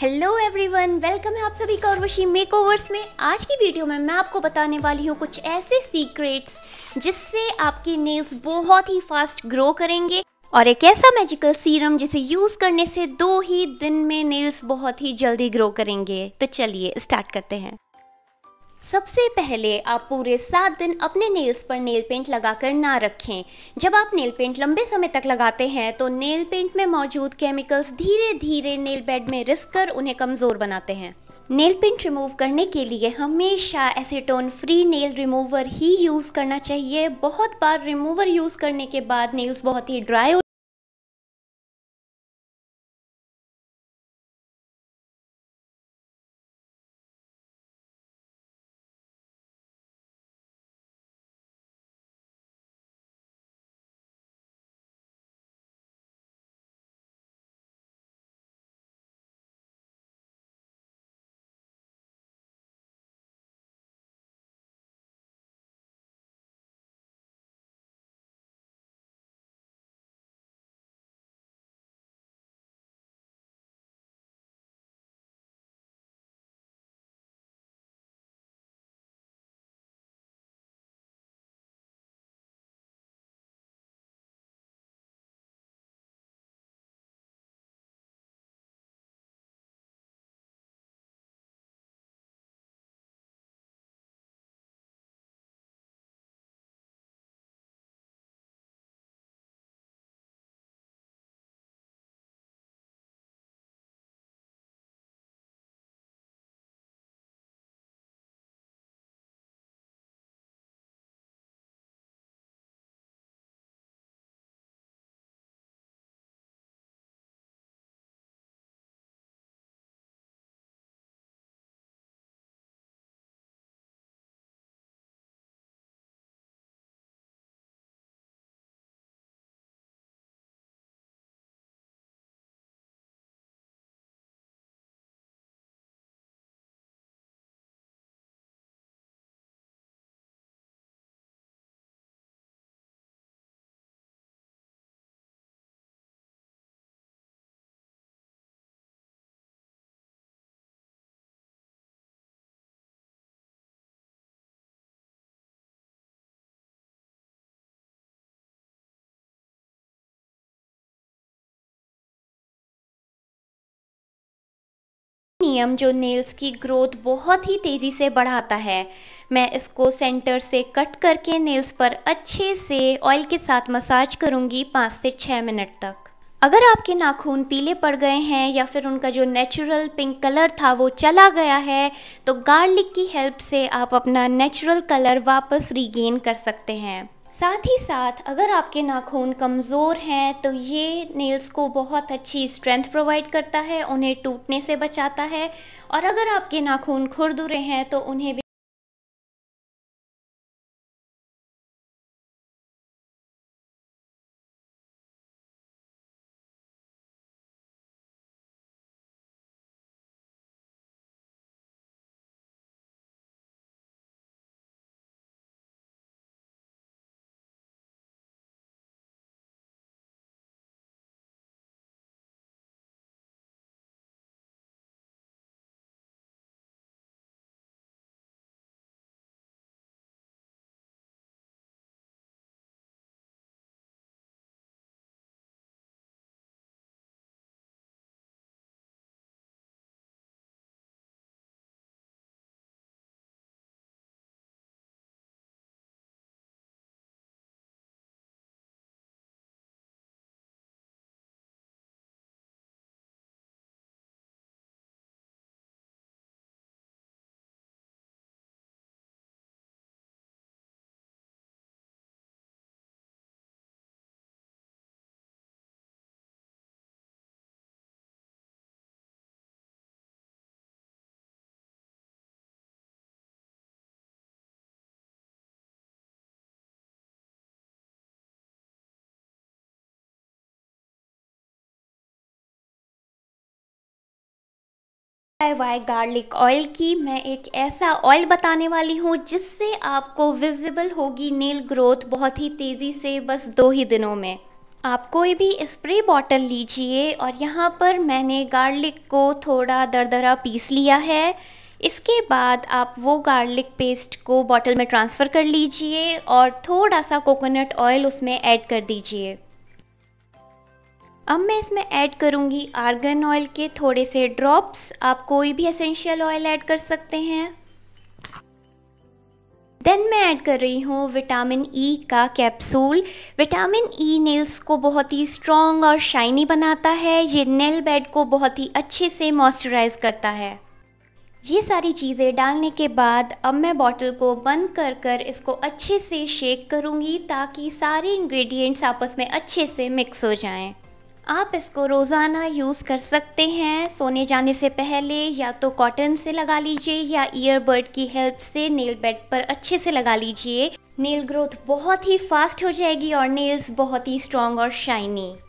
Hello everyone welcome है आप सभी का उर्वशी मेकओवर्स में आज की वीडियो में मैं आपको बताने वाली हूँ कुछ ऐसे सीक्रेट्स जिससे आपकी नेल्स बहुत ही फास्ट ग्रो करेंगे और एक ऐसा मैजिकल सीरम जिसे यूज करने से दो ही दिन में नेल्स बहुत ही जल्दी ग्रो करेंगे तो चलिए स्टार्ट करते हैं सबसे पहले आप पूरे सात दिन अपने नेल्स पर नेल पेंट लगाकर ना रखें जब आप नेल पेंट लंबे समय तक लगाते हैं तो नेल पेंट में मौजूद केमिकल्स धीरे धीरे नेल बेड में रिस कर उन्हें कमज़ोर बनाते हैं नेल पेंट रिमूव करने के लिए हमेशा एसीटोन फ्री नेल रिमूवर ही यूज़ करना चाहिए बहुत बार रिमूवर यूज़ करने के बाद नेल्स बहुत ही ड्राई नियम जो नेल्स की ग्रोथ बहुत ही तेज़ी से बढ़ाता है मैं इसको सेंटर से कट करके नेल्स पर अच्छे से ऑयल के साथ मसाज करूँगी पाँच से छः मिनट तक अगर आपके नाखून पीले पड़ गए हैं या फिर उनका जो नेचुरल पिंक कलर था वो चला गया है तो गार्लिक की हेल्प से आप अपना नेचुरल कलर वापस रीगेन कर सकते हैं साथ ही साथ अगर आपके नाखून कमज़ोर हैं तो ये नेल्स को बहुत अच्छी स्ट्रेंथ प्रोवाइड करता है उन्हें टूटने से बचाता है और अगर आपके नाखून खुरदुरे हैं तो उन्हें वाई गार्लिक ऑयल की मैं एक ऐसा ऑयल बताने वाली हूँ जिससे आपको विजिबल होगी नेल ग्रोथ बहुत ही तेज़ी से बस दो ही दिनों में आप कोई भी स्प्रे बॉटल लीजिए और यहाँ पर मैंने गार्लिक को थोड़ा दरदरा पीस लिया है इसके बाद आप वो गार्लिक पेस्ट को बॉटल में ट्रांसफ़र कर लीजिए और थोड़ा सा कोकोनट ऑयल उसमें ऐड कर दीजिए अब मैं इसमें ऐड करूँगी आर्गन ऑयल के थोड़े से ड्रॉप्स आप कोई भी एसेंशियल ऑयल ऐड कर सकते हैं देन मैं ऐड कर रही हूँ विटामिन ई e का capsule vitamin E e nails को बहुत ही स्ट्रॉन्ग और शाइनी बनाता है ये नेल बेड को बहुत ही अच्छे से मॉइस्चराइज करता है ये सारी चीज़ें डालने के बाद अब मैं बॉटल को बंद कर कर इसको अच्छे से शेक करूँगी ताकि सारे इंग्रेडिएंट्स आपस में अच्छे से मिक्स हो जाएं। आप इसको रोज़ाना यूज़ कर सकते हैं सोने जाने से पहले या तो कॉटन से लगा लीजिए या ईयरबड की हेल्प से नेल बेड पर अच्छे से लगा लीजिए नेल ग्रोथ बहुत ही फास्ट हो जाएगी और नेल्स बहुत ही स्ट्रॉन्ग और शाइनी